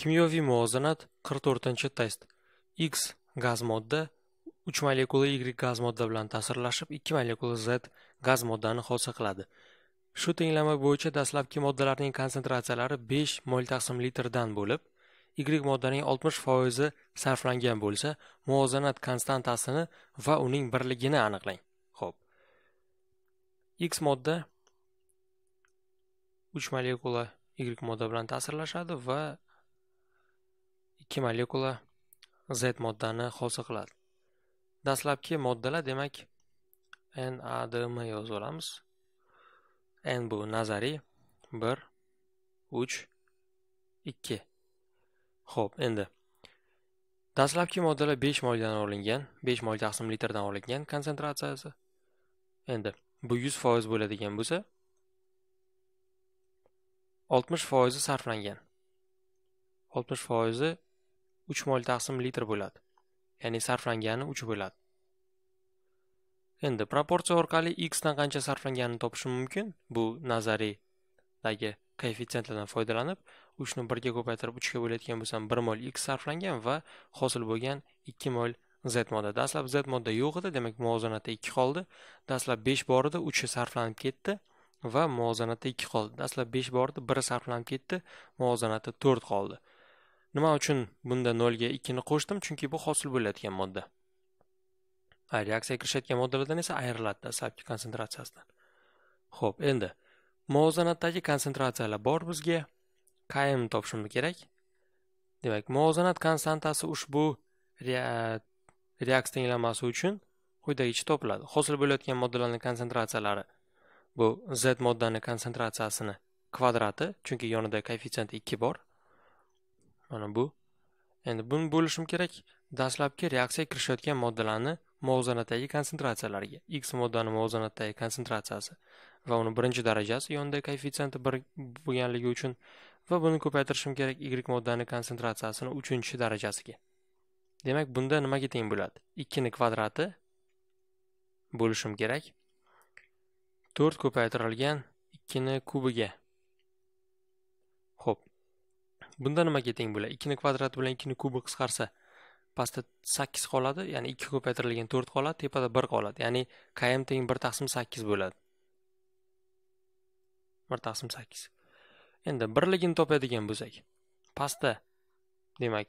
Kimyoviy muvozanat 44 test. X gaz modda 3 molekula Y gaz modda bilan ta'sirlashib, 2 molekula Z gaz moddani hosil qiladi. Shu tenglama bo'yicha dastlabki moddalarning konsentratsiyalari 5 mol taqsim litrdan bo'lib, Y moddaning 60% sarflangan bo'lsa, muvozanat konstantasini va uning birligini aniqlang. Xo'p. X modda 3 molekula Y modda bilan ta'sirlashadi va ikki molekula z moddani hosil qiladi dastlabki moddalar demak m yozib olamiz n bu nazariy bir uch ikki ho'p endi dastlabki moddalar besh moldan olingan besh mol taqsim litrdan olingan konsentratsiyasi endi bu yuz foiz bo'ladigan bo'lsa oltmish foizi sarflangan oltmish foizi 3 mol taqsim litr bo'ladi. Ya'ni sarflangani 3 bo'ladi. Endi proporsiya orqali x dan qancha sarflanganini topish mumkin. Bu nazariyadagi koeffitsientlardan foydalanib, 3 ni 1 ga ko'paytirib 3 ga bo'layotgan bo'lsam, 1 mol x sarflangan va hosil bo'lgan 2 mol z modda. Dastlab z modda yo'q edi, demak muvozanatda 2 qoldi. Dastlab 5 bor edi, 3 ga sarflanib ketdi va muvozanatda 2 qoldi. Dastlab 5 bor edi, 1 sarflanib ketdi, muvozanatda 4 qoldi. nima uchun bunda 0 ga 2 ni qo'shdim chunki bu hosil bo'layotgan modda reaksiya kirishayotgan moddalardan esa ayriladi sabki konsentratsiyasidan ho'p endi muvozanatdagi konsentratsiyalar bor bizga kmni topishim kerak demak muvozanat konstantasi ushbu reaksiya tenglamasi uchun quyidagicha topiladi hosil bo'layotgan moddalarni konsentratsiyalari bu z moddani konsentratsiyasini kvadrati chunki yonida koeffitsient ikki bor mana bu endi buni bo'lishim kerak dastlabki reaksiya kirishayotgan moddalarni muvozanatdagi konsentratsiyalarga x moddani muvozanatdagi konsentratsiyasi va uni birinchi darajasi yonida koeffitsiyenti bir bo'lganligi uchun va buni ko'paytirishim kerak y moddani konsentratsiyasini uchinchi darajasiga demak bunda nimaga teng bo'ladi ikkini kvadrati bo'lishim kerak to'rt ko'paytirilgan ikkini kubiga bunda nimaga teng bo'ladi ikkini kvadrati bilan ikkini kubi qisqarsa pastda sakkiz qoladi ya'ni ikki ko'paytirilgan to'rt qoladi tepada bir qoladi ya'ni km teng bir taqsim sakkiz bo'ladi bir taqsim sakkiz endi birligini topadigan bo'lsak pastda demak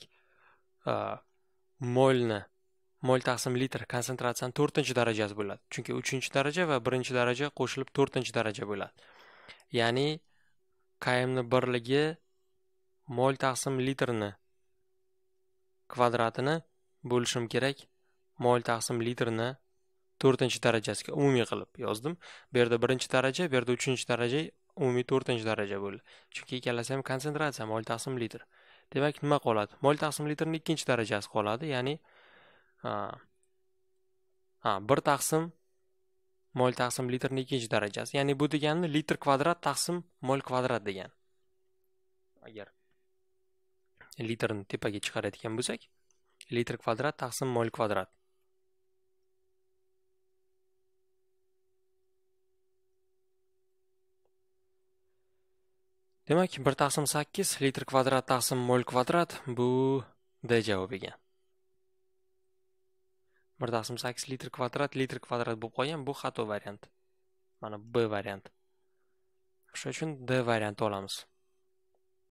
molni mol taqsim litr konsentratsiyani to'rtinchi darajasi bo'ladi chunki uchinchi daraja va birinchi daraja qo'shilib to'rtinchi daraja bo'ladi ya'ni kmni birligi mol taqsim litrni kvadratini bo'lishim kerak mol taqsim litrni to'rtinchi darajasiga umumiy qilib yozdim bu yerda birinchi daraja bu yerda uchinchi daraja umumiy to'rtinchi daraja bo'ldi chunki ikkalasi ham konsentratsiya mol taqsim litr demak nima qoladi mol taqsim litrni ikkinchi darajasi qoladi ya'ni ha bir taqsim mol taqsim litrni ikkinchi darajasi ya'ni bu degani litr kvadrat taqsim mol kvadrat degan agar litrni tepaga chiqaradigan bo'lsak litr kvadrat taqsim mol kvadrat demak bir taqsim sakkiz litr kvadrat taqsim mol kvadrat bu d javobiga bir taqsim sakkiz litr kvadrat litr kvadrat bo'lib qolgan bu xato variant mana b variant o'sha uchun d variantni olamiz